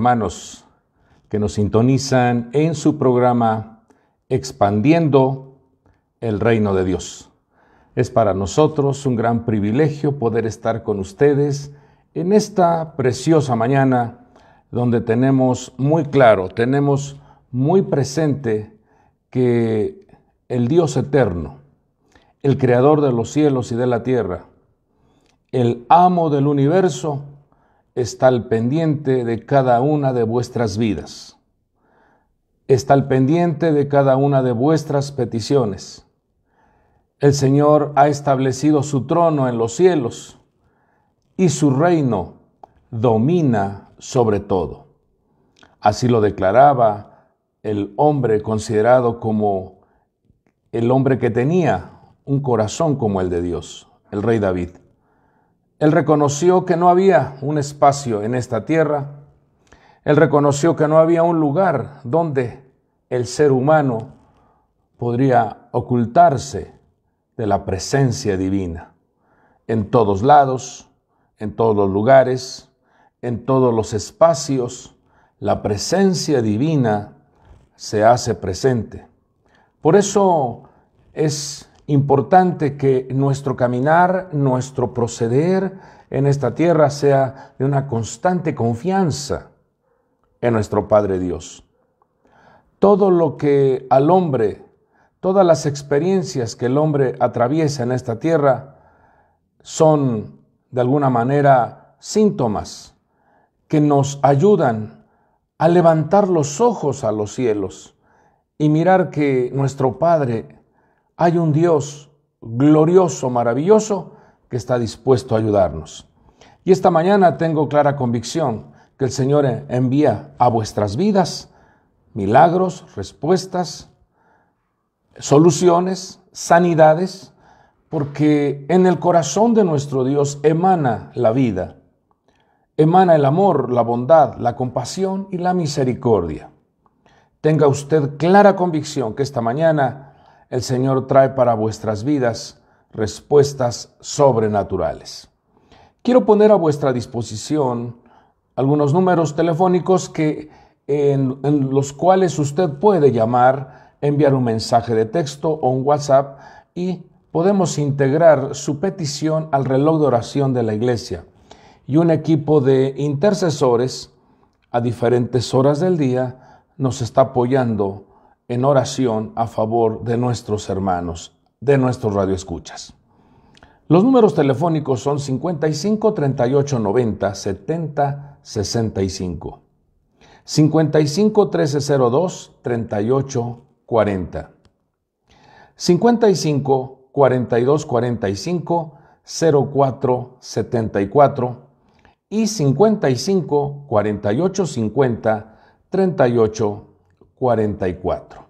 hermanos que nos sintonizan en su programa Expandiendo el Reino de Dios. Es para nosotros un gran privilegio poder estar con ustedes en esta preciosa mañana donde tenemos muy claro, tenemos muy presente que el Dios eterno, el creador de los cielos y de la tierra, el amo del universo, está al pendiente de cada una de vuestras vidas. Está al pendiente de cada una de vuestras peticiones. El Señor ha establecido su trono en los cielos y su reino domina sobre todo. Así lo declaraba el hombre considerado como el hombre que tenía un corazón como el de Dios, el rey David. Él reconoció que no había un espacio en esta tierra. Él reconoció que no había un lugar donde el ser humano podría ocultarse de la presencia divina. En todos lados, en todos los lugares, en todos los espacios, la presencia divina se hace presente. Por eso es importante que nuestro caminar, nuestro proceder en esta tierra sea de una constante confianza en nuestro Padre Dios. Todo lo que al hombre, todas las experiencias que el hombre atraviesa en esta tierra son de alguna manera síntomas que nos ayudan a levantar los ojos a los cielos y mirar que nuestro Padre hay un Dios glorioso, maravilloso, que está dispuesto a ayudarnos. Y esta mañana tengo clara convicción que el Señor envía a vuestras vidas milagros, respuestas, soluciones, sanidades, porque en el corazón de nuestro Dios emana la vida, emana el amor, la bondad, la compasión y la misericordia. Tenga usted clara convicción que esta mañana el Señor trae para vuestras vidas respuestas sobrenaturales. Quiero poner a vuestra disposición algunos números telefónicos que, en, los cuales usted puede llamar, enviar un mensaje de texto o un WhatsApp y podemos integrar su petición al reloj de oración de la iglesia y un equipo de intercesores a diferentes horas del día nos está apoyando en oración a favor de nuestros hermanos, de nuestros radioescuchas. Los números telefónicos son 55 38 90 70 65. 55 13 02 38 40. 55 42 45 04 74 y 55 48 50 38 44.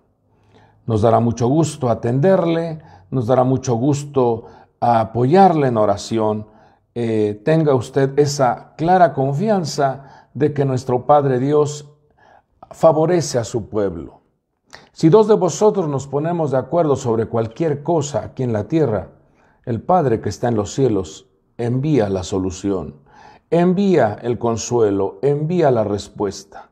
Nos dará mucho gusto atenderle, nos dará mucho gusto apoyarle en oración. Eh, tenga usted esa clara confianza de que nuestro Padre Dios favorece a su pueblo. Si dos de vosotros nos ponemos de acuerdo sobre cualquier cosa aquí en la tierra, el Padre que está en los cielos envía la solución, envía el consuelo, envía la respuesta.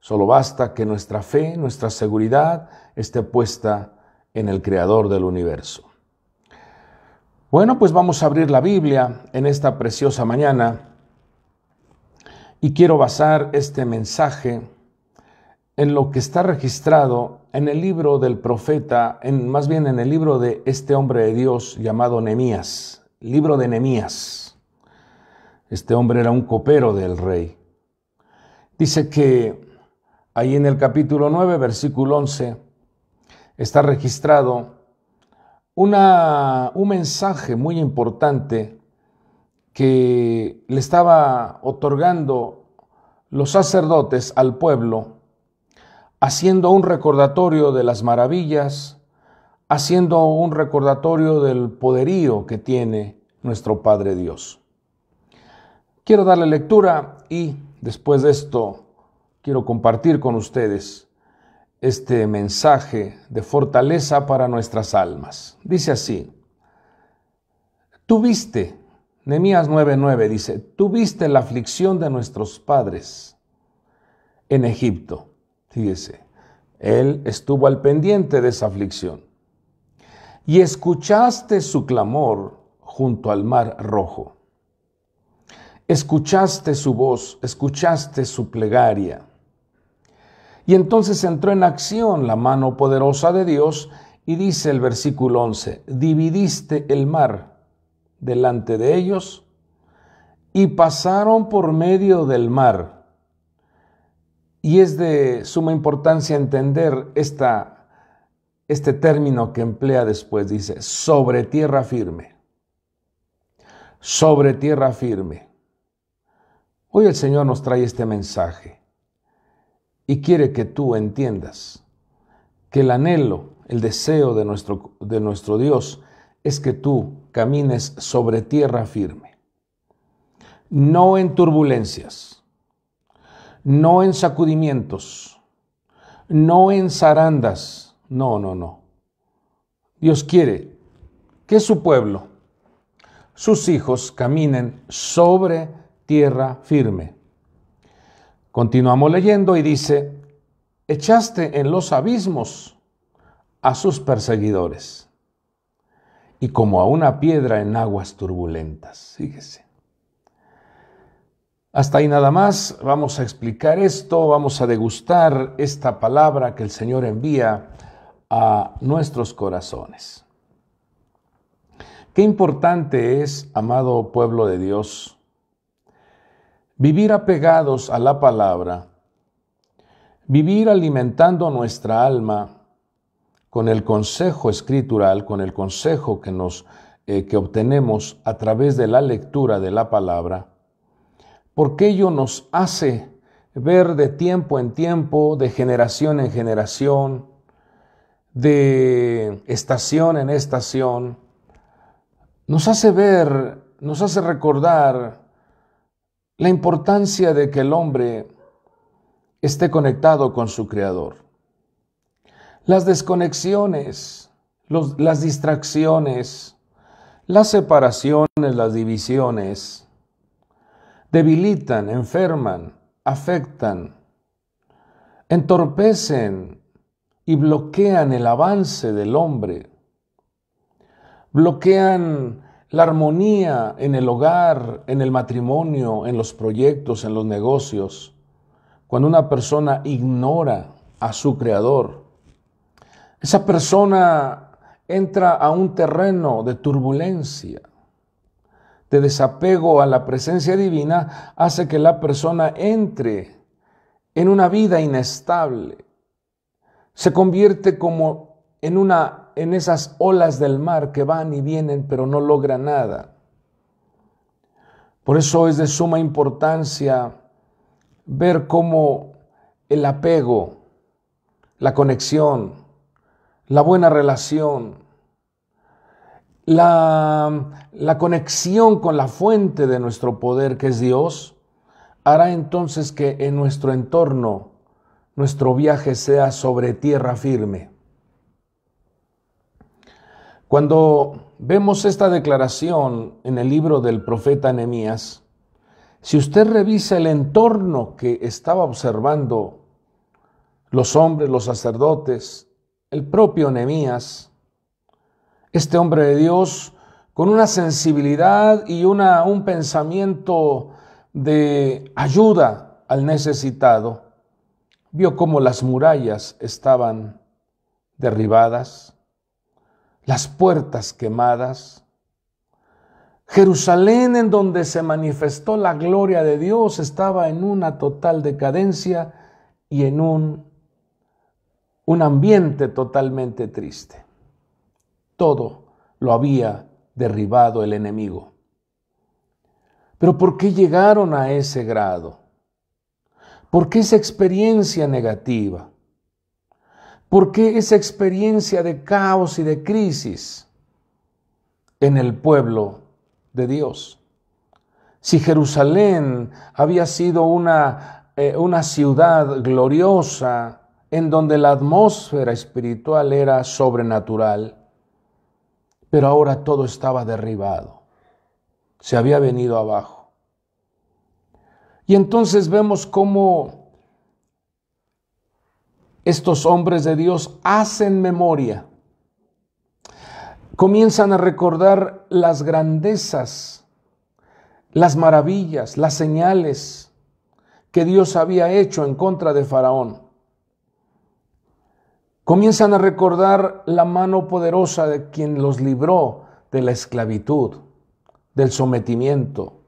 Solo basta que nuestra fe, nuestra seguridad esté puesta en el Creador del universo. Bueno, pues vamos a abrir la Biblia en esta preciosa mañana y quiero basar este mensaje en lo que está registrado en el libro del profeta, en, más bien en el libro de este hombre de Dios llamado Nemías, libro de Nemías. Este hombre era un copero del rey. Dice que Ahí en el capítulo 9, versículo 11, está registrado una, un mensaje muy importante que le estaba otorgando los sacerdotes al pueblo, haciendo un recordatorio de las maravillas, haciendo un recordatorio del poderío que tiene nuestro Padre Dios. Quiero darle lectura y después de esto quiero compartir con ustedes este mensaje de fortaleza para nuestras almas. Dice así, tuviste, Nehemías 9:9 dice, tuviste la aflicción de nuestros padres en Egipto. Fíjese, él estuvo al pendiente de esa aflicción. Y escuchaste su clamor junto al mar rojo. Escuchaste su voz, escuchaste su plegaria y entonces entró en acción la mano poderosa de Dios y dice el versículo 11, dividiste el mar delante de ellos y pasaron por medio del mar. Y es de suma importancia entender este término que emplea después, dice, sobre tierra firme, sobre tierra firme. Hoy el Señor nos trae este mensaje y quiere que tú entiendas que el anhelo, el deseo de nuestro, de nuestro Dios es que tú camines sobre tierra firme, no en turbulencias, no en sacudimientos, no en zarandas, no, no, no. Dios quiere que su pueblo, sus hijos, caminen sobre tierra firme Continuamos leyendo y dice, echaste en los abismos a sus perseguidores y como a una piedra en aguas turbulentas. Fíjese. Hasta ahí nada más, vamos a explicar esto, vamos a degustar esta palabra que el Señor envía a nuestros corazones. Qué importante es, amado pueblo de Dios, Vivir apegados a la palabra, vivir alimentando nuestra alma con el consejo escritural, con el consejo que nos eh, que obtenemos a través de la lectura de la palabra, porque ello nos hace ver de tiempo en tiempo, de generación en generación, de estación en estación, nos hace ver, nos hace recordar la importancia de que el hombre esté conectado con su Creador. Las desconexiones, las distracciones, las separaciones, las divisiones, debilitan, enferman, afectan, entorpecen y bloquean el avance del hombre, bloquean la armonía en el hogar, en el matrimonio, en los proyectos, en los negocios. Cuando una persona ignora a su creador, esa persona entra a un terreno de turbulencia, de desapego a la presencia divina, hace que la persona entre en una vida inestable. Se convierte como en una en esas olas del mar que van y vienen pero no logra nada. Por eso es de suma importancia ver cómo el apego, la conexión, la buena relación, la, la, conexión con la fuente de nuestro poder que es Dios, hará entonces que en nuestro entorno nuestro viaje sea sobre tierra firme. Cuando vemos esta declaración en el libro del profeta Nehemías, si usted revisa el entorno que estaba observando los hombres, los sacerdotes, el propio Nehemías, este hombre de Dios, con una sensibilidad y un pensamiento de ayuda al necesitado, vio cómo las murallas estaban derribadas, las puertas quemadas. Jerusalén, en donde se manifestó la gloria de Dios, estaba en una total decadencia y en un, un ambiente totalmente triste. Todo lo había derribado el enemigo. Pero ¿por qué llegaron a ese grado? ¿Por qué esa experiencia negativa? ¿Por qué esa experiencia de caos y de crisis en el pueblo de Dios? Si Jerusalén había sido una, eh, una ciudad gloriosa en donde la atmósfera espiritual era sobrenatural, pero ahora todo estaba derribado, se había venido abajo. Y entonces vemos cómo estos hombres de Dios hacen memoria, comienzan a recordar las grandezas, las maravillas, las señales que Dios había hecho en contra de Faraón. Comienzan a recordar la mano poderosa de quien los libró de la esclavitud, del sometimiento,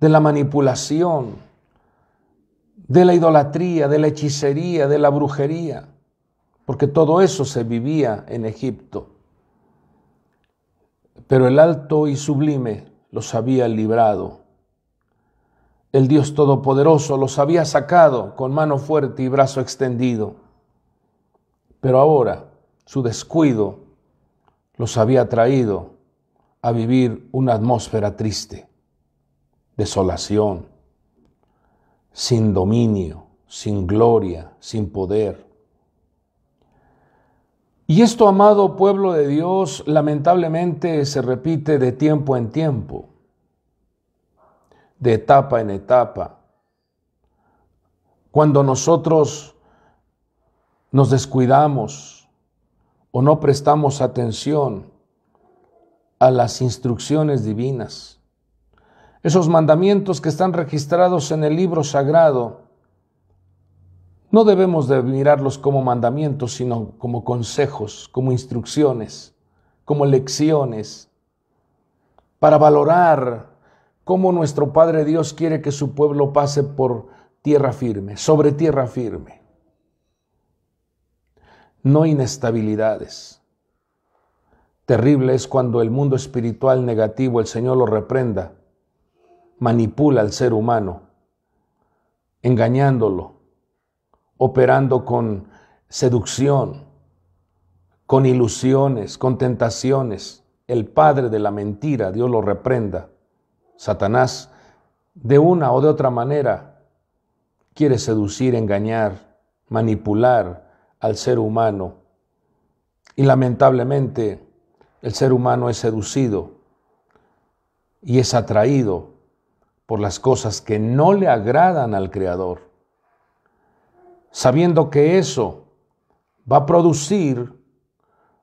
de la manipulación, de la idolatría, de la hechicería, de la brujería, porque todo eso se vivía en Egipto. Pero el alto y sublime los había librado. El Dios Todopoderoso los había sacado con mano fuerte y brazo extendido. Pero ahora su descuido los había traído a vivir una atmósfera triste, desolación, sin dominio, sin gloria, sin poder. Y esto, amado pueblo de Dios, lamentablemente se repite de tiempo en tiempo, de etapa en etapa. Cuando nosotros nos descuidamos o no prestamos atención a las instrucciones divinas, esos mandamientos que están registrados en el libro sagrado, no debemos de mirarlos como mandamientos, sino como consejos, como instrucciones, como lecciones, para valorar cómo nuestro Padre Dios quiere que su pueblo pase por tierra firme, sobre tierra firme. No inestabilidades. Terrible es cuando el mundo espiritual negativo el Señor lo reprenda manipula al ser humano, engañándolo, operando con seducción, con ilusiones, con tentaciones. El padre de la mentira, Dios lo reprenda. Satanás, de una o de otra manera, quiere seducir, engañar, manipular al ser humano. Y lamentablemente, el ser humano es seducido y es atraído por las cosas que no le agradan al Creador, sabiendo que eso va a producir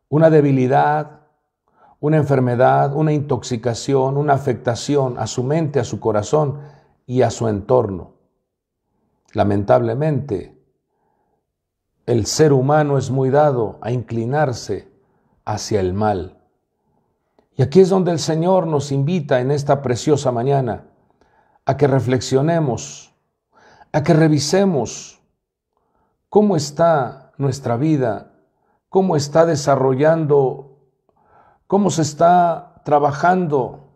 una debilidad, una enfermedad, una intoxicación, una afectación a su mente, a su corazón y a su entorno. Lamentablemente, el ser humano es muy dado a inclinarse hacia el mal. Y aquí es donde el Señor nos invita en esta preciosa mañana a que reflexionemos, a que revisemos cómo está nuestra vida, cómo está desarrollando, cómo se está trabajando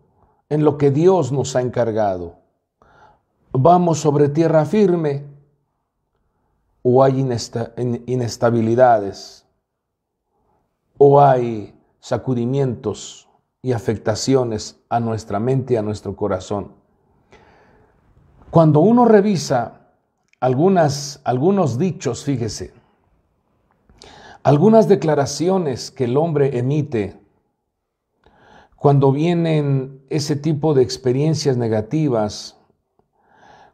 en lo que Dios nos ha encargado. ¿Vamos sobre tierra firme o hay inestabilidades? ¿O hay sacudimientos y afectaciones a nuestra mente y a nuestro corazón? Cuando uno revisa algunas, algunos dichos, fíjese, algunas declaraciones que el hombre emite cuando vienen ese tipo de experiencias negativas,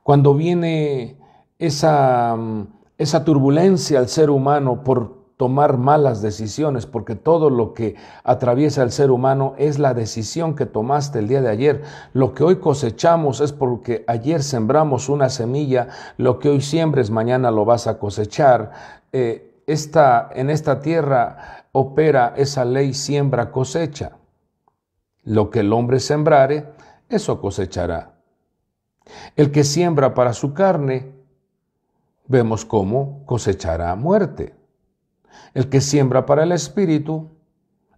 cuando viene esa, mm, esa turbulencia al ser humano por tomar malas decisiones, porque todo lo que atraviesa el ser humano es la decisión que tomaste el día de ayer. Lo que hoy cosechamos es porque ayer sembramos una semilla, lo que hoy siembres mañana lo vas a cosechar. Eh, en esta tierra opera esa ley siembra-cosecha. Lo que el hombre sembrare, eso cosechará. El que siembra para su carne, vemos cómo cosechará muerte. El que siembra para el Espíritu,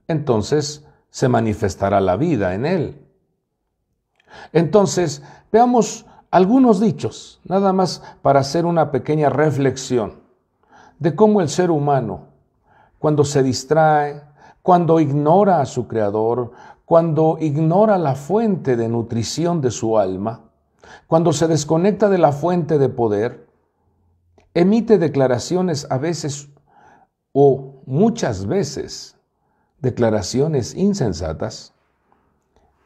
entonces se manifestará la vida en él. Entonces, veamos algunos dichos, nada más para hacer una pequeña reflexión de cómo el ser humano, cuando se distrae, cuando ignora a su Creador, cuando ignora la fuente de nutrición de su alma, cuando se desconecta de la fuente de poder, emite declaraciones a veces o muchas veces declaraciones insensatas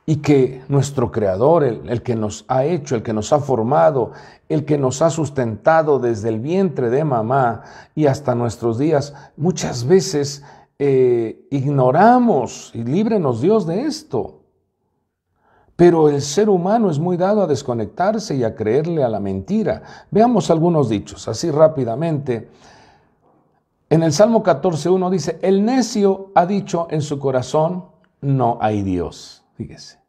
y que nuestro Creador, el, que nos ha hecho, el que nos ha formado, el que nos ha sustentado desde el vientre de mamá y hasta nuestros días, muchas veces eh, ignoramos y líbrenos Dios de esto. Pero el ser humano es muy dado a desconectarse y a creerle a la mentira. Veamos algunos dichos, así rápidamente. En el Salmo 14.1 dice, el necio ha dicho en su corazón, no hay Dios. Fíjese.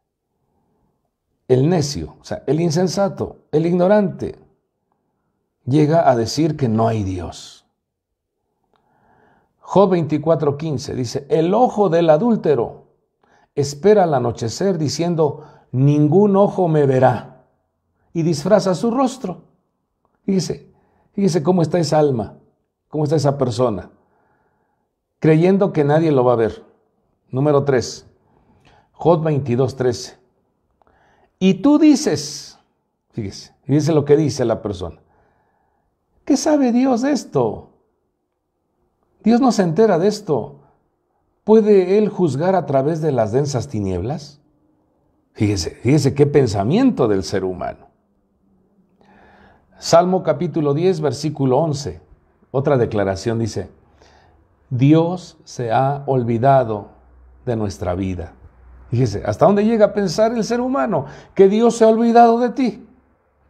El necio, o sea, el insensato, el ignorante, llega a decir que no hay Dios. Job 24:15 dice, el ojo del adúltero espera al anochecer diciendo, ningún ojo me verá, y disfraza su rostro. Fíjese, fíjese cómo está esa alma ¿Cómo está esa persona? Creyendo que nadie lo va a ver. Número 3. 22, 13. Y tú dices, fíjese, fíjese lo que dice la persona. ¿Qué sabe Dios de esto? Dios no se entera de esto. ¿Puede Él juzgar a través de las densas tinieblas? Fíjese, fíjese qué pensamiento del ser humano. Salmo capítulo 10, versículo 11. Otra declaración dice, Dios se ha olvidado de nuestra vida. Fíjese, ¿hasta dónde llega a pensar el ser humano? Que Dios se ha olvidado de ti.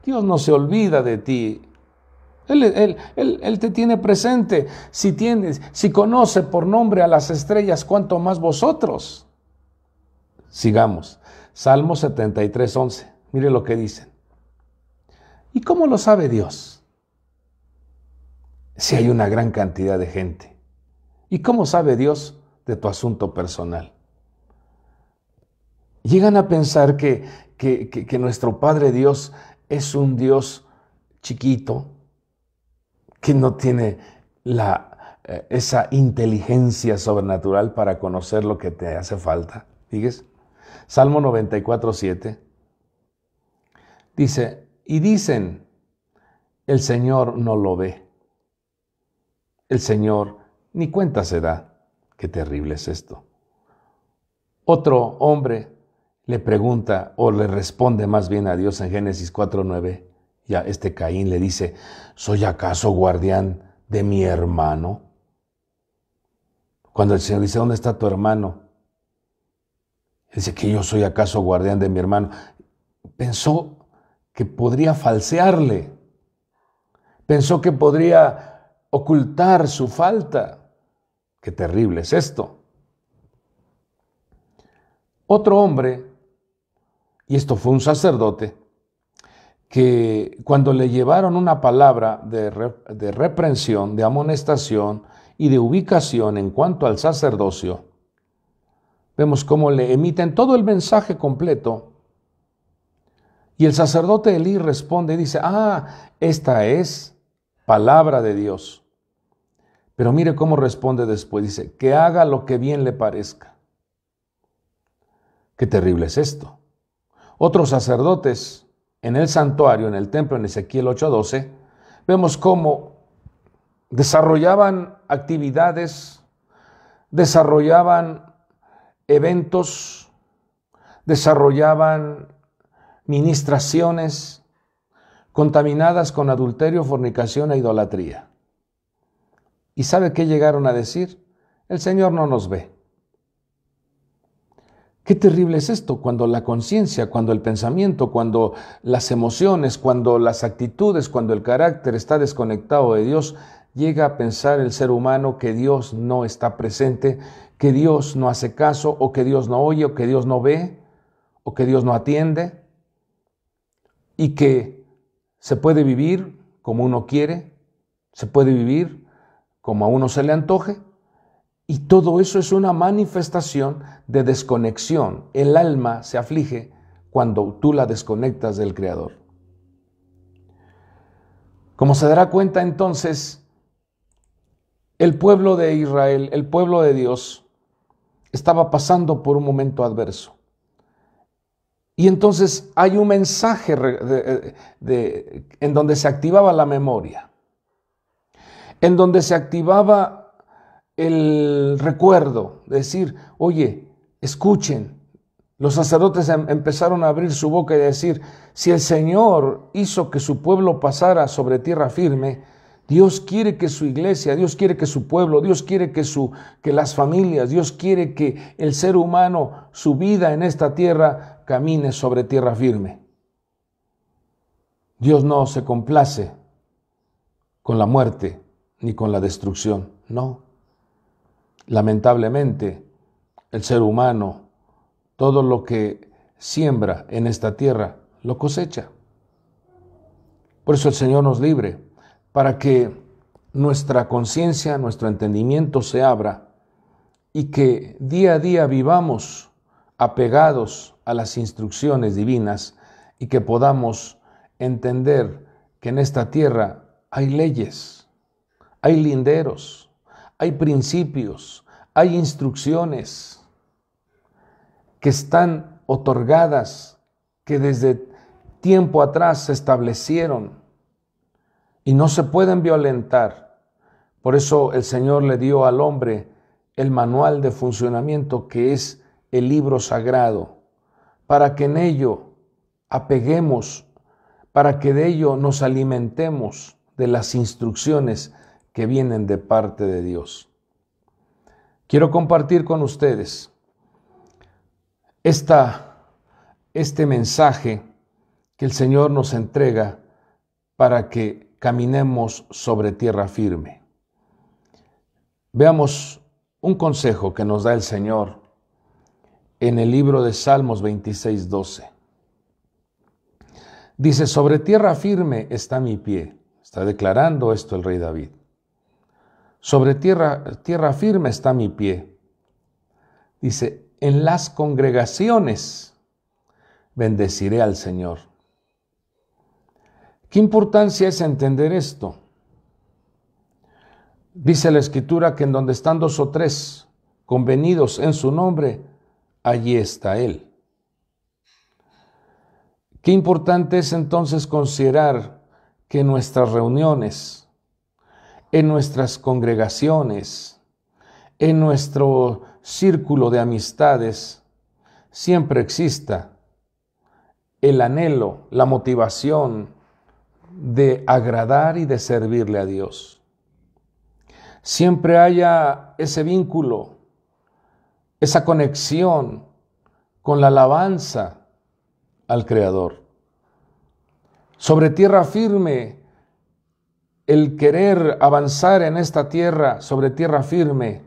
Dios no se olvida de ti. Él, te tiene presente. Si, tienes, si conoce por nombre a las estrellas, cuanto más vosotros. Sigamos. Salmo 73, 11. Mire lo que dicen. ¿Y cómo lo sabe Dios? si hay una gran cantidad de gente? ¿Y cómo sabe Dios de tu asunto personal? Llegan a pensar que, nuestro Padre Dios es un Dios chiquito, que no tiene la, eh, esa inteligencia sobrenatural para conocer lo que te hace falta. ¿Sigues? Salmo 94, 7. Dice, y dicen, el Señor no lo ve el Señor ni cuenta se da. Qué terrible es esto. Otro hombre le pregunta o le responde más bien a Dios en Génesis 4.9. Ya este Caín le dice, ¿soy acaso guardián de mi hermano? Cuando el Señor dice, ¿dónde está tu hermano? Él dice que yo soy acaso guardián de mi hermano. Pensó que podría falsearle. Pensó que podría ocultar su falta. Qué terrible es esto. Otro hombre, y esto fue un sacerdote, que cuando le llevaron una palabra de, de reprensión, de amonestación y de ubicación en cuanto al sacerdocio, vemos cómo le emiten todo el mensaje completo y el sacerdote Elí responde y dice, ah, esta es palabra de Dios. Pero mire cómo responde después. Dice, que haga lo que bien le parezca. Qué terrible es esto. Otros sacerdotes en el santuario, en el templo, en Ezequiel 8:12, vemos cómo desarrollaban actividades, desarrollaban eventos, desarrollaban ministraciones, contaminadas con adulterio, fornicación e idolatría. ¿Y sabe qué llegaron a decir? El Señor no nos ve. Qué terrible es esto cuando la conciencia, cuando el pensamiento, cuando las emociones, cuando las actitudes, cuando el carácter está desconectado de Dios, llega a pensar el ser humano que Dios no está presente, que Dios no hace caso, o que Dios no oye, o que Dios no ve, o que Dios no atiende, y que se puede vivir como uno quiere, se puede vivir como a uno se le antoje, y todo eso es una manifestación de desconexión. El alma se aflige cuando tú la desconectas del Creador. Como se dará cuenta entonces, el pueblo de Israel, el pueblo de Dios, estaba pasando por un momento adverso. Y entonces hay un mensaje eh, en donde se activaba la memoria, en donde se activaba el recuerdo, decir, oye, escuchen, los sacerdotes em, empezaron a abrir su boca y decir, si el Señor hizo que su pueblo pasara sobre tierra firme, Dios quiere que su iglesia, Dios quiere que su pueblo, Dios quiere que, su, que las familias, Dios quiere que el ser humano, su vida en esta tierra, camine sobre tierra firme. Dios no se complace con la muerte ni con la destrucción, no. Lamentablemente, el ser humano, todo lo que siembra en esta tierra, lo cosecha. Por eso el Señor nos libre para que nuestra conciencia, nuestro entendimiento se abra y que día a día vivamos apegados a las instrucciones divinas y que podamos entender que en esta tierra hay leyes, hay linderos, hay principios, hay instrucciones que están otorgadas, que desde tiempo atrás se establecieron y no se pueden violentar. Por eso el Señor le dio al hombre el manual de funcionamiento que es el libro sagrado, para que en ello apeguemos, para que de ello nos alimentemos de las instrucciones que vienen de parte de Dios. Quiero compartir con ustedes este mensaje que el Señor nos entrega para que caminemos sobre tierra firme. Veamos un consejo que nos da el Señor en el libro de Salmos 26, 12. Dice, sobre tierra firme está mi pie. Está declarando esto el rey David. Sobre tierra, tierra firme está mi pie. Dice, en las congregaciones bendeciré al Señor. ¿Qué importancia es entender esto? Dice la escritura que en donde están dos o tres convenidos en su nombre, allí está Él. Qué importante es entonces considerar que en nuestras reuniones, en nuestras congregaciones, en nuestro círculo de amistades, siempre exista el anhelo, la motivación, de agradar y de servirle a Dios. Siempre haya ese vínculo, esa conexión con la alabanza al Creador. Sobre tierra firme, el querer avanzar en esta tierra, sobre tierra firme,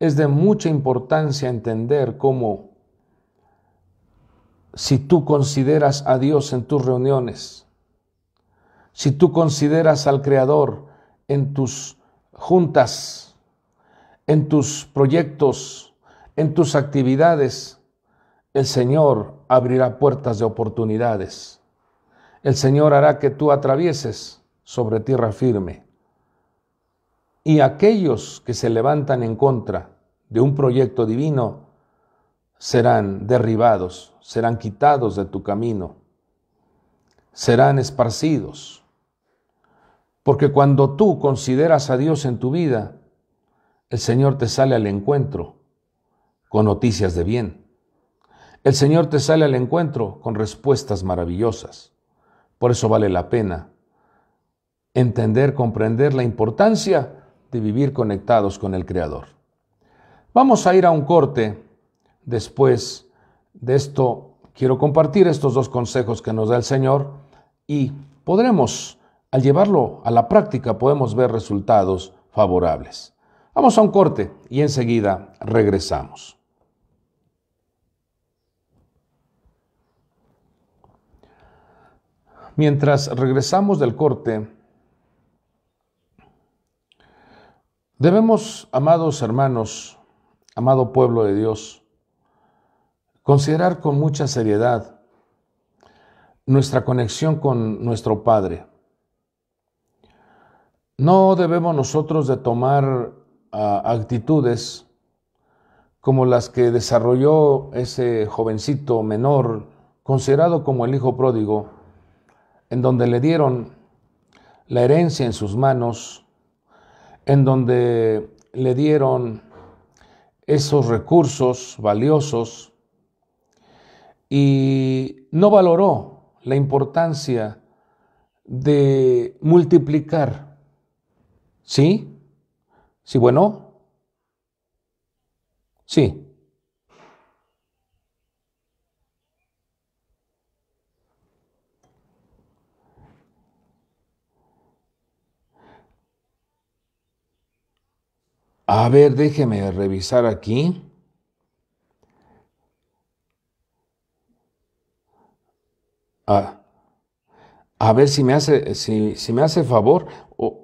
es de mucha importancia entender cómo si tú consideras a Dios en tus reuniones, si tú consideras al Creador en tus juntas, en tus proyectos, en tus actividades, el Señor abrirá puertas de oportunidades. El Señor hará que tú atravieses sobre tierra firme. Y aquellos que se levantan en contra de un proyecto divino serán derribados, serán quitados de tu camino, serán esparcidos. Porque cuando tú consideras a Dios en tu vida, el Señor te sale al encuentro con noticias de bien. El Señor te sale al encuentro con respuestas maravillosas. Por eso vale la pena entender, comprender la importancia de vivir conectados con el Creador. Vamos a ir a un corte. Después de esto, quiero compartir estos dos consejos que nos da el Señor y podremos al llevarlo a la práctica podemos ver resultados favorables. Vamos a un corte y enseguida regresamos. Mientras regresamos del corte, debemos, amados hermanos, amado pueblo de Dios, considerar con mucha seriedad nuestra conexión con nuestro Padre no debemos nosotros de tomar ah, actitudes como las que desarrolló ese jovencito menor, considerado como el hijo pródigo, en donde le dieron la herencia en sus manos, en donde le dieron esos recursos valiosos y no valoró la importancia de multiplicar ¿Sí? ¿Sí, bueno? Sí. A ver, déjeme revisar aquí. Ah, a ver si me hace, si, si me hace favor. o...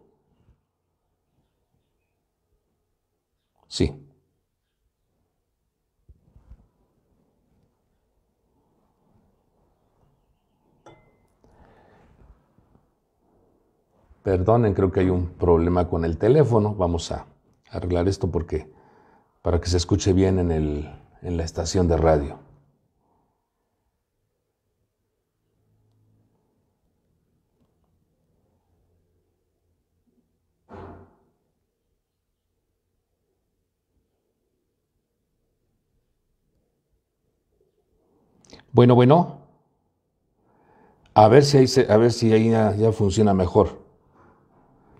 Sí. Perdonen, creo que hay un problema con el teléfono. Vamos a arreglar esto porque para que se escuche bien en, el, en la estación de radio. Bueno, bueno. A ver si ahí, a ver si ya, funciona mejor.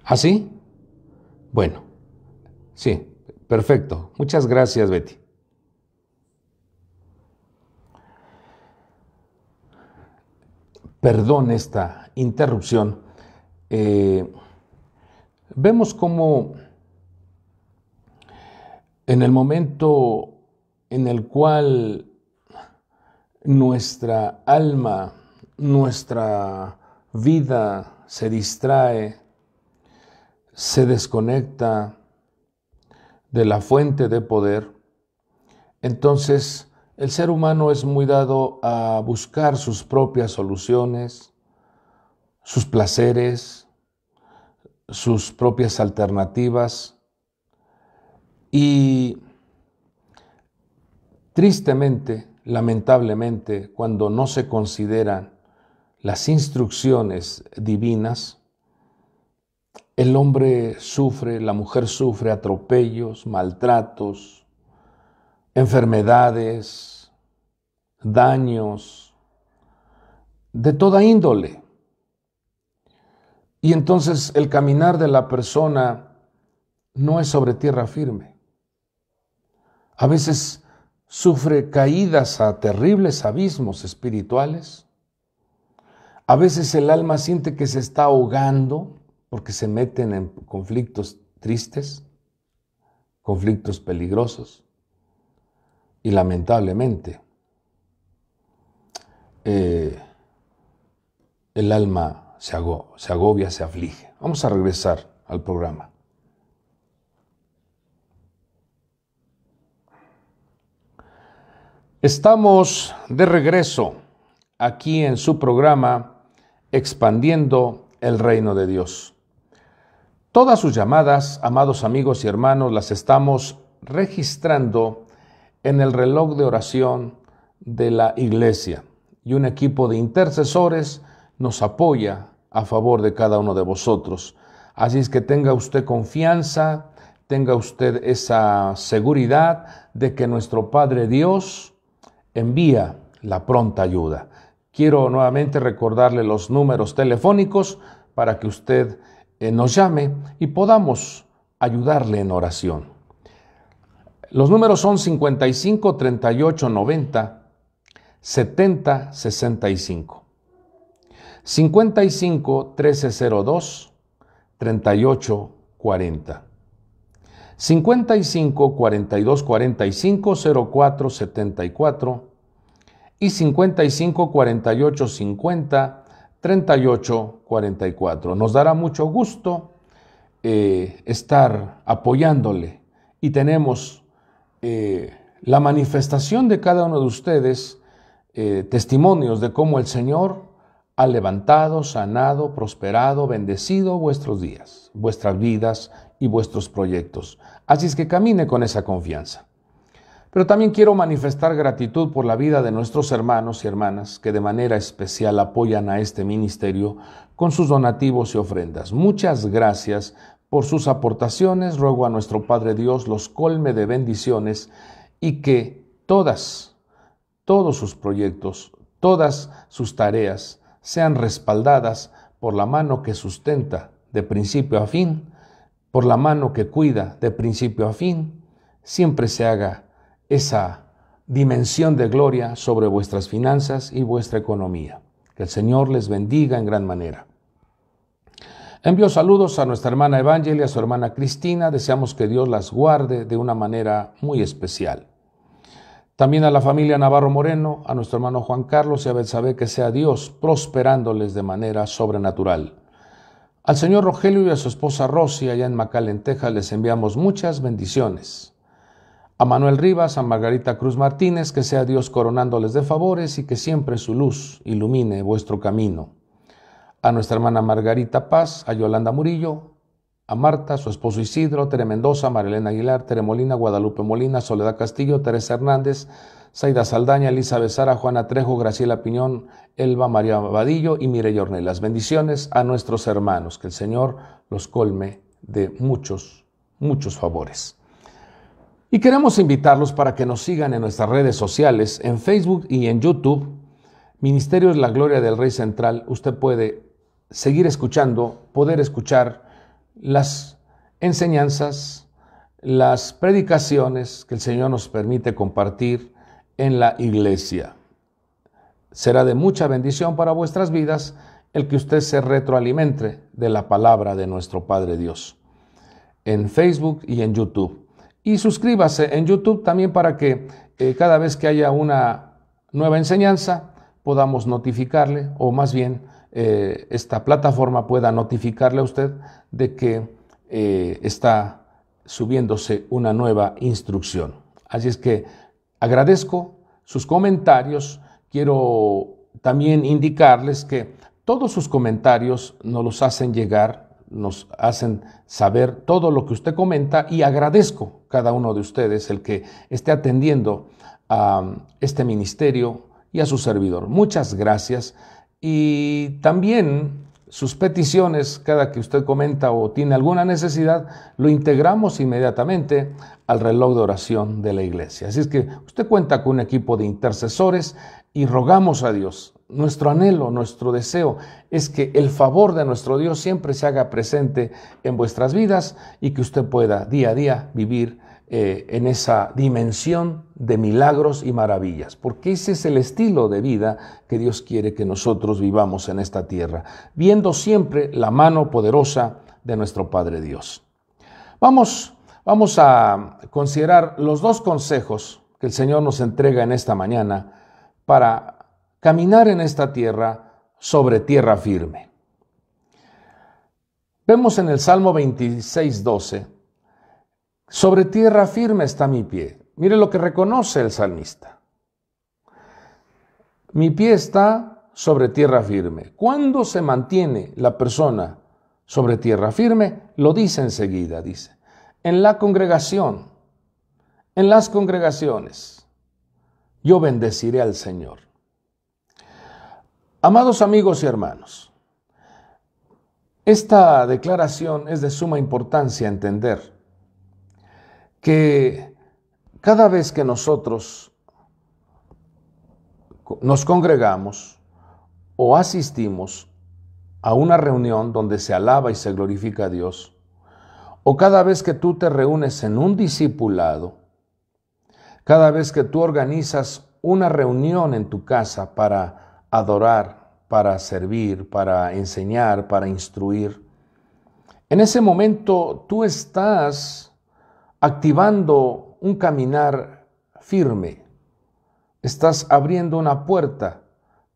¿Así? ¿Ah, bueno. Sí, perfecto. Muchas gracias, Betty. Perdón esta interrupción. Eh, vemos cómo en el momento en el cual nuestra alma, nuestra vida se distrae, se desconecta de la fuente de poder, entonces el ser humano es muy dado a buscar sus propias soluciones, sus placeres, sus propias alternativas y tristemente lamentablemente, cuando no se consideran las instrucciones divinas, el hombre sufre, la mujer sufre atropellos, maltratos, enfermedades, daños, de toda índole. Y entonces el caminar de la persona no es sobre tierra firme. A veces sufre caídas a terribles abismos espirituales. A veces el alma siente que se está ahogando porque se meten en conflictos tristes, conflictos peligrosos. Y lamentablemente, eh, el alma se agobia, se aflige. Vamos a regresar al programa. Estamos de regreso aquí en su programa Expandiendo el Reino de Dios. Todas sus llamadas, amados amigos y hermanos, las estamos registrando en el reloj de oración de la iglesia y un equipo de intercesores nos apoya a favor de cada uno de vosotros. Así es que tenga usted confianza, tenga usted esa seguridad de que nuestro Padre Dios, envía la pronta ayuda. Quiero nuevamente recordarle los números telefónicos para que usted eh, nos llame y podamos ayudarle en oración. Los números son 55 38 90 70 65. 55 02 38 40. 55 42 45 04 74 y 55 48 50 38 44. Nos dará mucho gusto eh, estar apoyándole y tenemos eh, la manifestación de cada uno de ustedes, eh, testimonios de cómo el Señor ha levantado, sanado, prosperado, bendecido vuestros días, vuestras vidas y vuestros proyectos. Así es que camine con esa confianza. Pero también quiero manifestar gratitud por la vida de nuestros hermanos y hermanas que de manera especial apoyan a este ministerio con sus donativos y ofrendas. Muchas gracias por sus aportaciones. Ruego a nuestro Padre Dios los colme de bendiciones y que todas, todos sus proyectos, todas sus tareas sean respaldadas por la mano que sustenta de principio a fin por la mano que cuida de principio a fin, siempre se haga esa dimensión de gloria sobre vuestras finanzas y vuestra economía. Que el Señor les bendiga en gran manera. Envío saludos a nuestra hermana Evangelia, a su hermana Cristina. Deseamos que Dios las guarde de una manera muy especial. También a la familia Navarro Moreno, a nuestro hermano Juan Carlos y a Betsabé, que sea Dios prosperándoles de manera sobrenatural. Al señor Rogelio y a su esposa Rosy allá en Macalenteja, les enviamos muchas bendiciones. A Manuel Rivas, a Margarita Cruz Martínez, que sea Dios coronándoles de favores y que siempre su luz ilumine vuestro camino. A nuestra hermana Margarita Paz, a Yolanda Murillo, a Marta, su esposo Isidro, Tere Mendoza, Marilena Aguilar, Tere Molina, Guadalupe Molina, Soledad Castillo, Teresa Hernández, Zaida Saldaña, Elizabeth Sara, Juana Trejo, Graciela Piñón, Elba María Badillo y Mireya Las Bendiciones a nuestros hermanos, que el Señor los colme de muchos, muchos favores. Y queremos invitarlos para que nos sigan en nuestras redes sociales, en Facebook y en YouTube. Ministerio es la Gloria del Rey Central. Usted puede seguir escuchando, poder escuchar las enseñanzas, las predicaciones que el Señor nos permite compartir en la iglesia. Será de mucha bendición para vuestras vidas el que usted se retroalimente de la palabra de nuestro Padre Dios en Facebook y en YouTube. Y suscríbase en YouTube también para que eh, cada vez que haya una nueva enseñanza podamos notificarle o más bien eh, esta plataforma pueda notificarle a usted de que eh, está subiéndose una nueva instrucción. Así es que Agradezco sus comentarios. Quiero también indicarles que todos sus comentarios nos los hacen llegar, nos hacen saber todo lo que usted comenta y agradezco cada uno de ustedes el que esté atendiendo a um, este ministerio y a su servidor. Muchas gracias y también sus peticiones, cada que usted comenta o tiene alguna necesidad, lo integramos inmediatamente al reloj de oración de la iglesia. Así es que usted cuenta con un equipo de intercesores y rogamos a Dios. Nuestro anhelo, nuestro deseo es que el favor de nuestro Dios siempre se haga presente en vuestras vidas y que usted pueda día a día vivir eh, en esa dimensión de milagros y maravillas, porque ese es el estilo de vida que Dios quiere que nosotros vivamos en esta tierra, viendo siempre la mano poderosa de nuestro Padre Dios. Vamos, vamos a considerar los dos consejos que el Señor nos entrega en esta mañana para caminar en esta tierra sobre tierra firme. Vemos en el Salmo 26, 12, sobre tierra firme está mi pie. Mire lo que reconoce el salmista. Mi pie está sobre tierra firme. Cuando se mantiene la persona sobre tierra firme? Lo dice enseguida, dice. En la congregación, en las congregaciones, yo bendeciré al Señor. Amados amigos y hermanos, esta declaración es de suma importancia entender que cada vez que nosotros nos congregamos o asistimos a una reunión donde se alaba y se glorifica a Dios, o cada vez que tú te reúnes en un discipulado, cada vez que tú organizas una reunión en tu casa para adorar, para servir, para enseñar, para instruir, en ese momento tú estás activando un caminar firme. Estás abriendo una puerta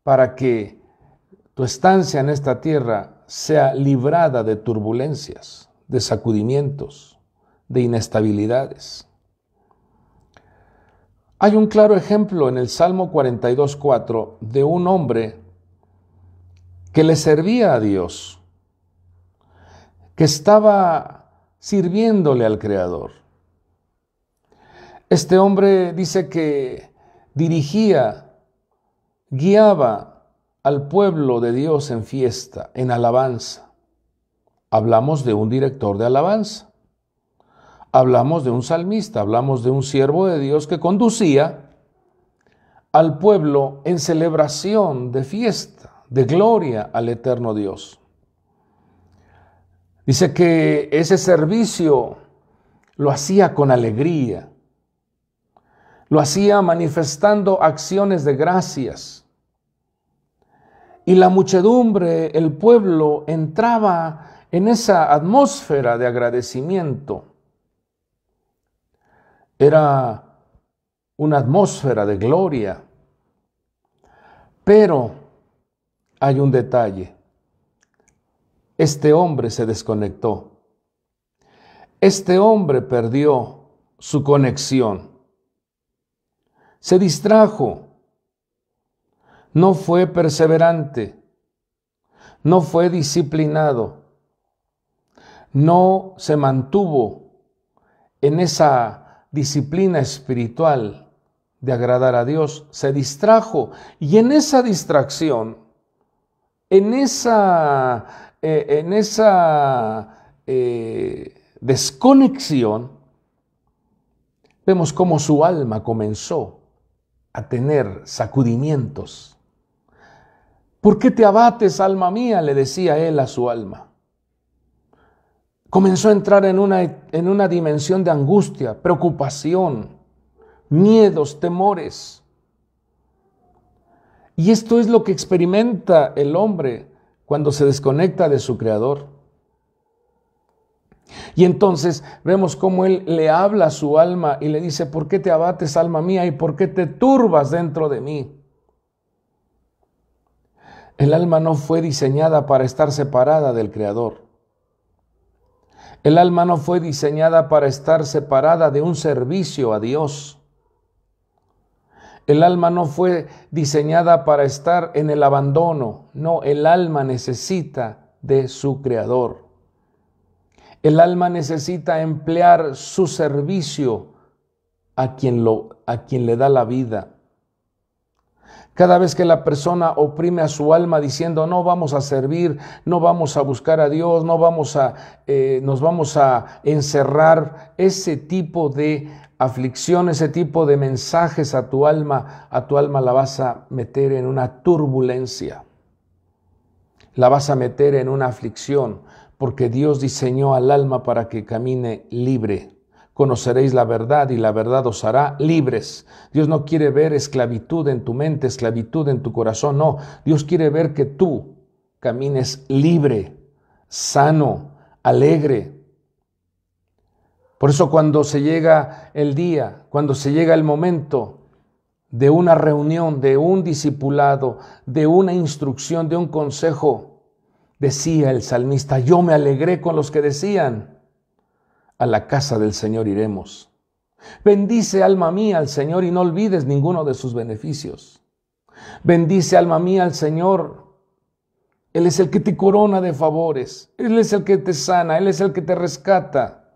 para que tu estancia en esta tierra sea librada de turbulencias, de sacudimientos, de inestabilidades. Hay un claro ejemplo en el Salmo 42.4 de un hombre que le servía a Dios, que estaba sirviéndole al Creador este hombre dice que dirigía, guiaba al pueblo de Dios en fiesta, en alabanza. Hablamos de un director de alabanza. Hablamos de un salmista, hablamos de un siervo de Dios que conducía al pueblo en celebración de fiesta, de gloria al eterno Dios. Dice que ese servicio lo hacía con alegría, lo hacía manifestando acciones de gracias. Y la muchedumbre, el pueblo, entraba en esa atmósfera de agradecimiento. Era una atmósfera de gloria. Pero hay un detalle. Este hombre se desconectó. Este hombre perdió su conexión se distrajo, no fue perseverante, no fue disciplinado, no se mantuvo en esa disciplina espiritual de agradar a Dios, se distrajo y en esa distracción, en esa, eh, en esa eh, desconexión, vemos cómo su alma comenzó a tener sacudimientos. ¿Por qué te abates, alma mía? le decía él a su alma. Comenzó a entrar en una, en una dimensión de angustia, preocupación, miedos, temores. Y esto es lo que experimenta el hombre cuando se desconecta de su creador. Y entonces vemos cómo Él le habla a su alma y le dice, ¿por qué te abates, alma mía, y por qué te turbas dentro de mí? El alma no fue diseñada para estar separada del Creador. El alma no fue diseñada para estar separada de un servicio a Dios. El alma no fue diseñada para estar en el abandono. No, el alma necesita de su Creador. El alma necesita emplear su servicio a quien, lo, a quien le da la vida. Cada vez que la persona oprime a su alma diciendo no vamos a servir, no vamos a buscar a Dios, no vamos a, eh, nos vamos a encerrar, ese tipo de aflicción, ese tipo de mensajes a tu alma, a tu alma la vas a meter en una turbulencia, la vas a meter en una aflicción, porque Dios diseñó al alma para que camine libre. Conoceréis la verdad y la verdad os hará libres. Dios no quiere ver esclavitud en tu mente, esclavitud en tu corazón, no. Dios quiere ver que tú camines libre, sano, alegre. Por eso cuando se llega el día, cuando se llega el momento, de una reunión, de un discipulado, de una instrucción, de un consejo. Decía el salmista, yo me alegré con los que decían, a la casa del Señor iremos. Bendice alma mía al Señor y no olvides ninguno de sus beneficios. Bendice alma mía al Señor. Él es el que te corona de favores. Él es el que te sana. Él es el que te rescata.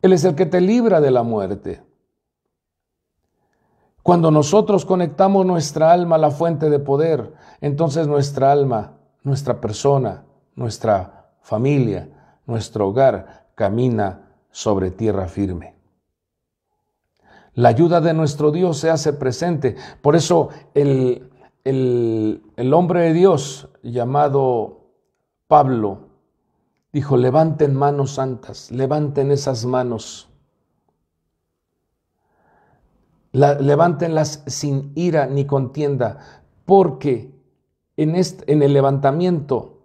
Él es el que te libra de la muerte. Cuando nosotros conectamos nuestra alma a la fuente de poder, entonces nuestra alma nuestra persona, nuestra familia, nuestro hogar camina sobre tierra firme. La ayuda de nuestro Dios se hace presente. Por eso el, el, hombre de Dios llamado Pablo dijo, levanten manos santas, levanten esas manos. levántenlas sin ira ni contienda, porque en, el levantamiento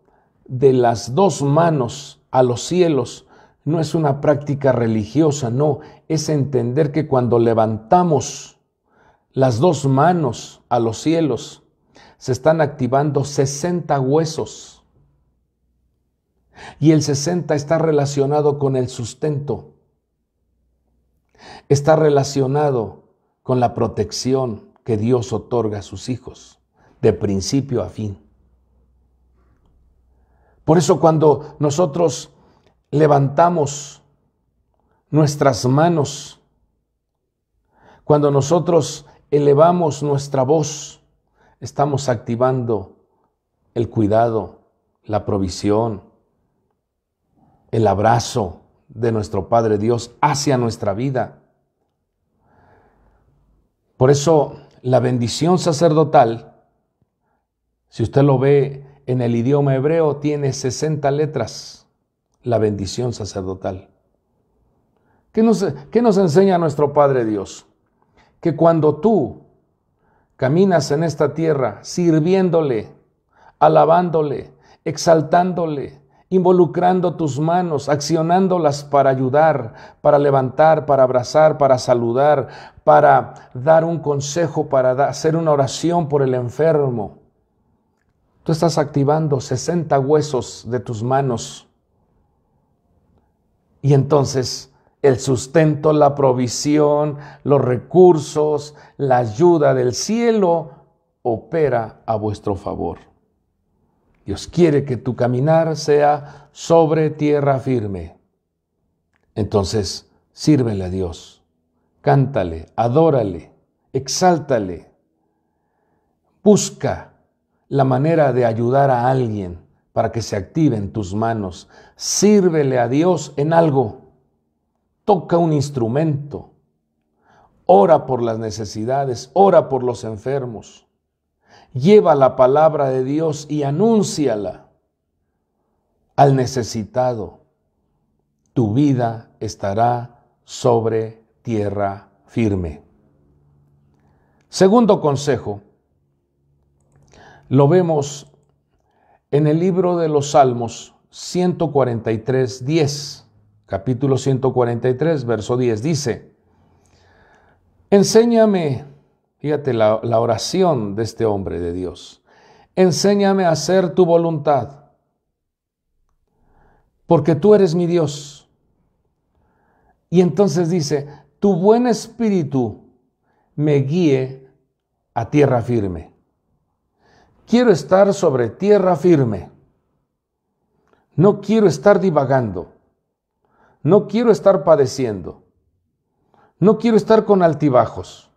de las dos manos a los cielos no es una práctica religiosa, no, es entender que cuando levantamos las dos manos a los cielos, se están activando 60 huesos. Y el 60 está relacionado con el sustento, está relacionado con la protección que Dios otorga a sus hijos de principio a fin. Por eso cuando nosotros levantamos nuestras manos, cuando nosotros elevamos nuestra voz, estamos activando el cuidado, la provisión, el abrazo de nuestro Padre Dios hacia nuestra vida. Por eso la bendición sacerdotal si usted lo ve en el idioma hebreo, tiene 60 letras, la bendición sacerdotal. ¿Qué nos, qué nos enseña nuestro Padre Dios? Que cuando tú caminas en esta tierra sirviéndole, alabándole, exaltándole, involucrando tus manos, accionándolas para ayudar, para levantar, para abrazar, para saludar, para dar un consejo, para hacer una oración por el enfermo, estás activando 60 huesos de tus manos. Y entonces el sustento, la provisión, los recursos, la ayuda del cielo opera a vuestro favor. Dios quiere que tu caminar sea sobre tierra firme. Entonces, sírvele a Dios, cántale, adórale, exáltale, busca la manera de ayudar a alguien para que se active en tus manos. Sírvele a Dios en algo. Toca un instrumento. Ora por las necesidades, ora por los enfermos. Lleva la palabra de Dios y anúnciala al necesitado. Tu vida estará sobre tierra firme. Segundo consejo, lo vemos en el libro de los Salmos 143, 10, capítulo 143, verso 10, dice, enséñame, fíjate la, la oración de este hombre de Dios, enséñame a hacer tu voluntad, porque tú eres mi Dios. Y entonces dice, tu buen espíritu me guíe a tierra firme. Quiero estar sobre tierra firme. No quiero estar divagando. No quiero estar padeciendo. No quiero estar con altibajos.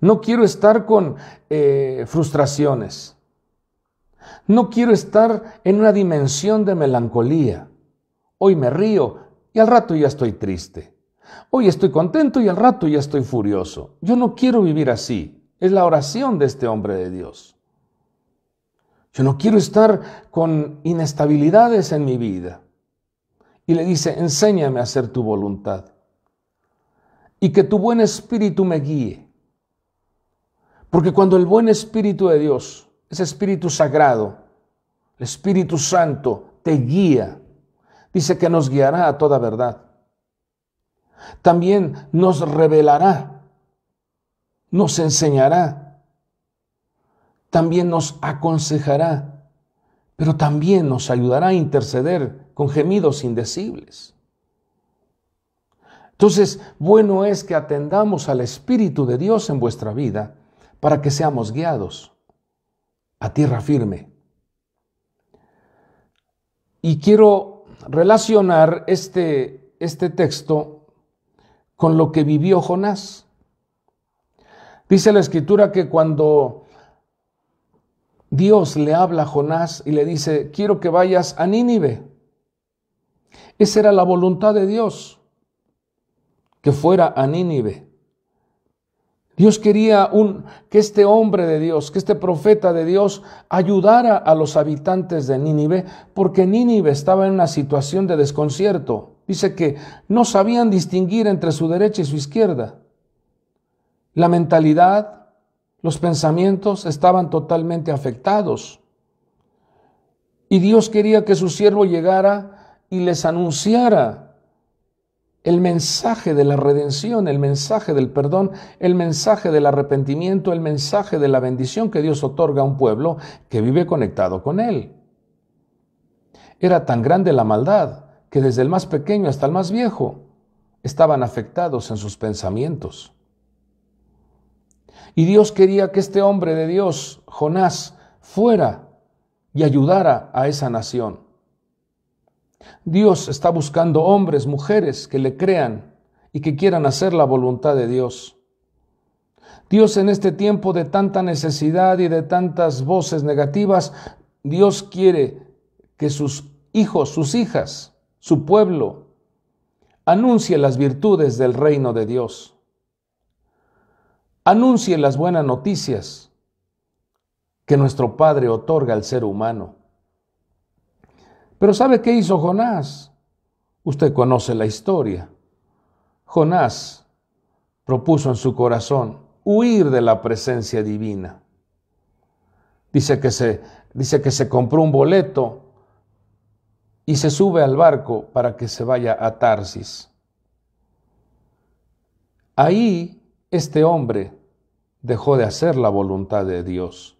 No quiero estar con eh, frustraciones. No quiero estar en una dimensión de melancolía. Hoy me río y al rato ya estoy triste. Hoy estoy contento y al rato ya estoy furioso. Yo no quiero vivir así. Es la oración de este hombre de Dios. Yo no quiero estar con inestabilidades en mi vida. Y le dice, enséñame a hacer tu voluntad. Y que tu buen espíritu me guíe. Porque cuando el buen espíritu de Dios, ese espíritu sagrado, el Espíritu Santo, te guía, dice que nos guiará a toda verdad. También nos revelará, nos enseñará también nos aconsejará, pero también nos ayudará a interceder con gemidos indecibles. Entonces, bueno es que atendamos al Espíritu de Dios en vuestra vida para que seamos guiados a tierra firme. Y quiero relacionar este, este texto con lo que vivió Jonás. Dice la escritura que cuando Dios le habla a Jonás y le dice, quiero que vayas a Nínive. Esa era la voluntad de Dios, que fuera a Nínive. Dios quería que este hombre de Dios, que este profeta de Dios ayudara a los habitantes de Nínive, porque Nínive estaba en una situación de desconcierto. Dice que no sabían distinguir entre su derecha y su izquierda. La mentalidad, los pensamientos estaban totalmente afectados. Y Dios quería que su siervo llegara y les anunciara el mensaje de la redención, el mensaje del perdón, el mensaje del arrepentimiento, el mensaje de la bendición que Dios otorga a un pueblo que vive conectado con Él. Era tan grande la maldad que desde el más pequeño hasta el más viejo estaban afectados en sus pensamientos. Y Dios quería que este hombre de Dios, Jonás, fuera y ayudara a esa nación. Dios está buscando hombres, mujeres que le crean y que quieran hacer la voluntad de Dios. Dios en este tiempo de tanta necesidad y de tantas voces negativas, Dios quiere que sus hijos, sus hijas, su pueblo, anuncie las virtudes del reino de Dios. Anuncie las buenas noticias que nuestro Padre otorga al ser humano. Pero ¿sabe qué hizo Jonás? Usted conoce la historia. Jonás propuso en su corazón huir de la presencia divina. Dice que se, dice que se compró un boleto y se sube al barco para que se vaya a Tarsis. Ahí este hombre dejó de hacer la voluntad de Dios.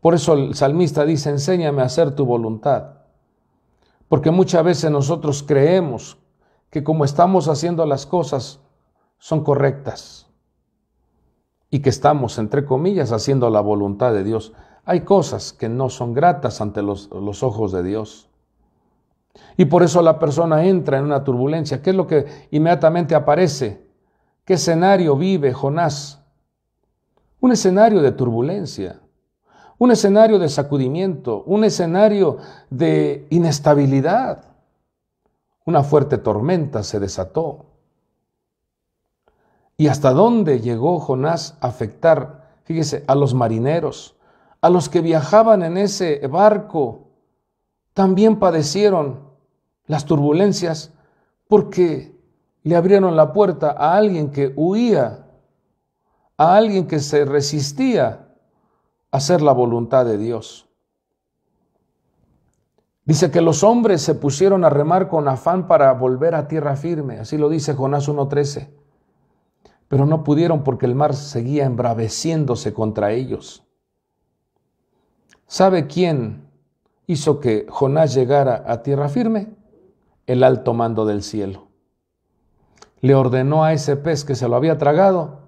Por eso el salmista dice, enséñame a hacer tu voluntad. Porque muchas veces nosotros creemos que como estamos haciendo las cosas son correctas y que estamos, entre comillas, haciendo la voluntad de Dios. Hay cosas que no son gratas ante los, ojos de Dios. Y por eso la persona entra en una turbulencia. ¿Qué es lo que inmediatamente aparece? ¿Qué escenario vive Jonás? Un escenario de turbulencia, un escenario de sacudimiento, un escenario de inestabilidad. Una fuerte tormenta se desató. ¿Y hasta dónde llegó Jonás a afectar, fíjese, a los marineros, a los que viajaban en ese barco? También padecieron las turbulencias porque le abrieron la puerta a alguien que huía, a alguien que se resistía a hacer la voluntad de Dios. Dice que los hombres se pusieron a remar con afán para volver a tierra firme, así lo dice Jonás 1.13, pero no pudieron porque el mar seguía embraveciéndose contra ellos. ¿Sabe quién hizo que Jonás llegara a tierra firme? El alto mando del cielo le ordenó a ese pez que se lo había tragado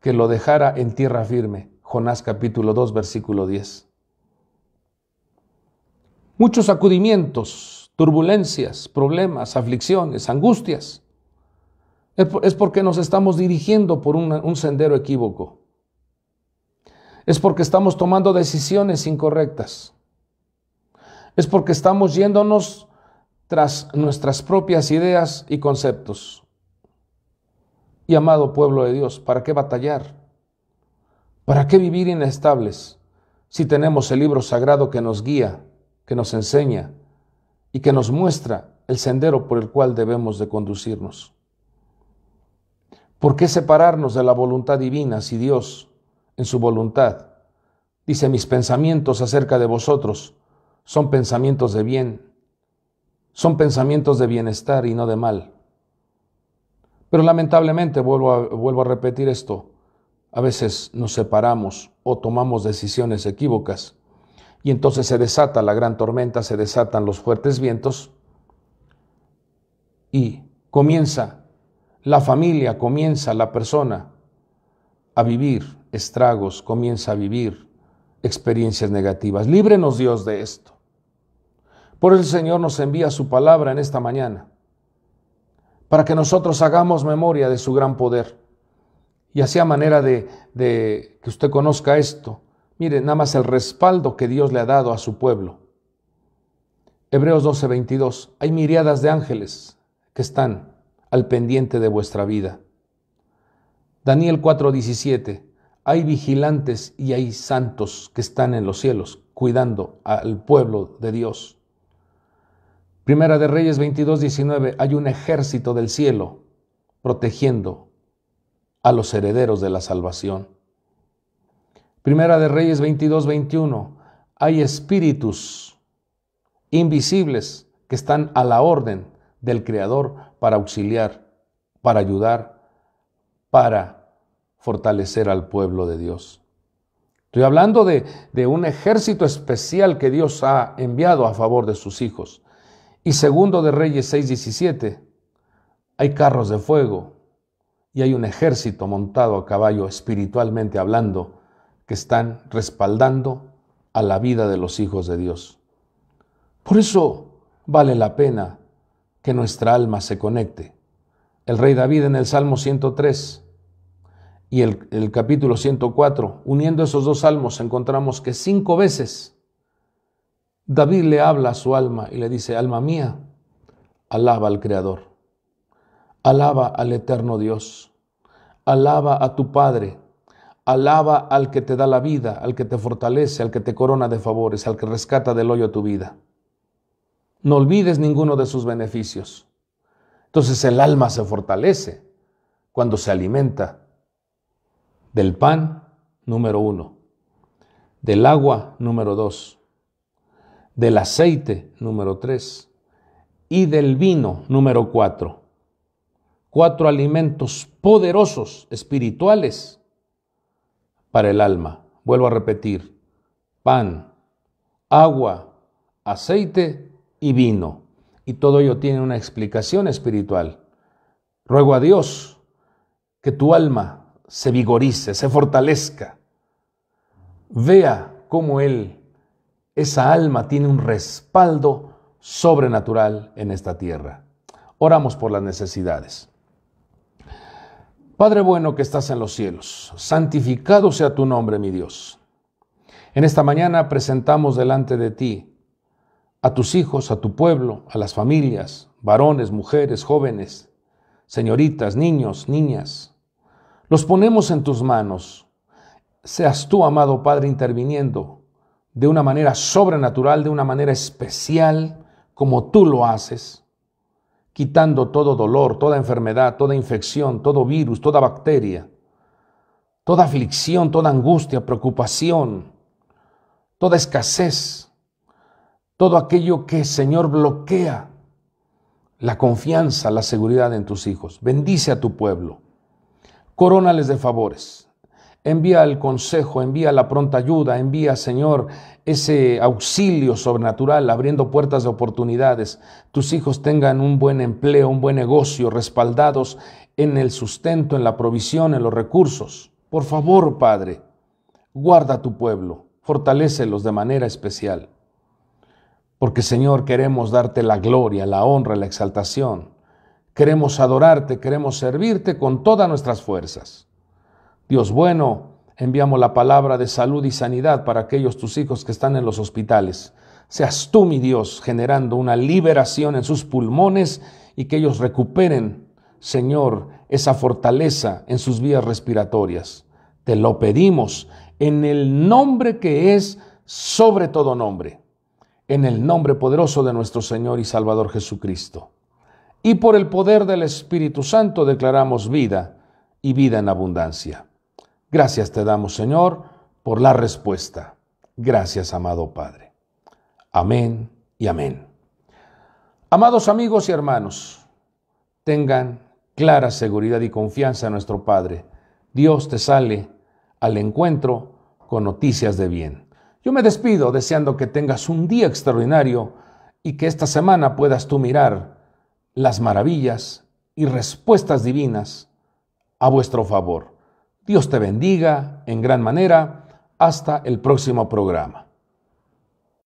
que lo dejara en tierra firme. Jonás capítulo 2, versículo 10. Muchos sacudimientos, turbulencias, problemas, aflicciones, angustias. Es porque nos estamos dirigiendo por un, un sendero equívoco. Es porque estamos tomando decisiones incorrectas. Es porque estamos yéndonos tras nuestras propias ideas y conceptos. Y amado pueblo de Dios, ¿para qué batallar? ¿Para qué vivir inestables si tenemos el libro sagrado que nos guía, que nos enseña y que nos muestra el sendero por el cual debemos de conducirnos? ¿Por qué separarnos de la voluntad divina si Dios, en su voluntad, dice mis pensamientos acerca de vosotros son pensamientos de bien, son pensamientos de bienestar y no de mal? Pero lamentablemente, vuelvo a, vuelvo a repetir esto, a veces nos separamos o tomamos decisiones equívocas y entonces se desata la gran tormenta, se desatan los fuertes vientos y comienza la familia, comienza la persona a vivir estragos, comienza a vivir experiencias negativas. Líbrenos Dios de esto. Por el Señor nos envía su palabra en esta mañana para que nosotros hagamos memoria de su gran poder. Y así a manera de, que usted conozca esto, mire nada más el respaldo que Dios le ha dado a su pueblo. Hebreos 12:22, hay miriadas de ángeles que están al pendiente de vuestra vida. Daniel 4:17, hay vigilantes y hay santos que están en los cielos cuidando al pueblo de Dios. Primera de Reyes 22.19, hay un ejército del cielo protegiendo a los herederos de la salvación. Primera de Reyes 22.21, hay espíritus invisibles que están a la orden del Creador para auxiliar, para ayudar, para fortalecer al pueblo de Dios. Estoy hablando de un ejército especial que Dios ha enviado a favor de sus hijos. Y segundo de Reyes 6:17, hay carros de fuego y hay un ejército montado a caballo espiritualmente hablando que están respaldando a la vida de los hijos de Dios. Por eso vale la pena que nuestra alma se conecte. El rey David en el Salmo 103 y el, el capítulo 104, uniendo esos dos salmos, encontramos que cinco veces David le habla a su alma y le dice, alma mía, alaba al Creador, alaba al eterno Dios, alaba a tu Padre, alaba al que te da la vida, al que te fortalece, al que te corona de favores, al que rescata del hoyo tu vida. No olvides ninguno de sus beneficios. Entonces el alma se fortalece cuando se alimenta del pan número uno, del agua número dos, del aceite, número 3, y del vino, número 4. Cuatro alimentos poderosos, espirituales, para el alma. Vuelvo a repetir, pan, agua, aceite y vino. Y todo ello tiene una explicación espiritual. Ruego a Dios que tu alma se vigorice, se fortalezca. Vea cómo Él esa alma tiene un respaldo sobrenatural en esta tierra. Oramos por las necesidades. Padre bueno que estás en los cielos, santificado sea tu nombre, mi Dios. En esta mañana presentamos delante de ti a tus hijos, a tu pueblo, a las familias, varones, mujeres, jóvenes, señoritas, niños, niñas. Los ponemos en tus manos. Seas tú, amado Padre, interviniendo de una manera sobrenatural, de una manera especial, como tú lo haces, quitando todo dolor, toda enfermedad, toda infección, todo virus, toda bacteria, toda aflicción, toda angustia, preocupación, toda escasez, todo aquello que, Señor, bloquea la confianza, la seguridad en tus hijos. Bendice a tu pueblo. coronales de favores. Envía el consejo, envía la pronta ayuda, envía, Señor, ese auxilio sobrenatural, abriendo puertas de oportunidades. Tus hijos tengan un buen empleo, un buen negocio, respaldados en el sustento, en la provisión, en los recursos. Por favor, Padre, guarda a tu pueblo, fortalécelos de manera especial. Porque, Señor, queremos darte la gloria, la honra, la exaltación. Queremos adorarte, queremos servirte con todas nuestras fuerzas. Dios bueno, enviamos la palabra de salud y sanidad para aquellos tus hijos que están en los hospitales. Seas tú, mi Dios, generando una liberación en sus pulmones y que ellos recuperen, Señor, esa fortaleza en sus vías respiratorias. Te lo pedimos en el nombre que es sobre todo nombre, en el nombre poderoso de nuestro Señor y Salvador Jesucristo. Y por el poder del Espíritu Santo declaramos vida y vida en abundancia. Gracias te damos, Señor, por la respuesta. Gracias, amado Padre. Amén y amén. Amados amigos y hermanos, tengan clara seguridad y confianza en nuestro Padre. Dios te sale al encuentro con noticias de bien. Yo me despido deseando que tengas un día extraordinario y que esta semana puedas tú mirar las maravillas y respuestas divinas a vuestro favor. Dios te bendiga en gran manera. Hasta el próximo programa.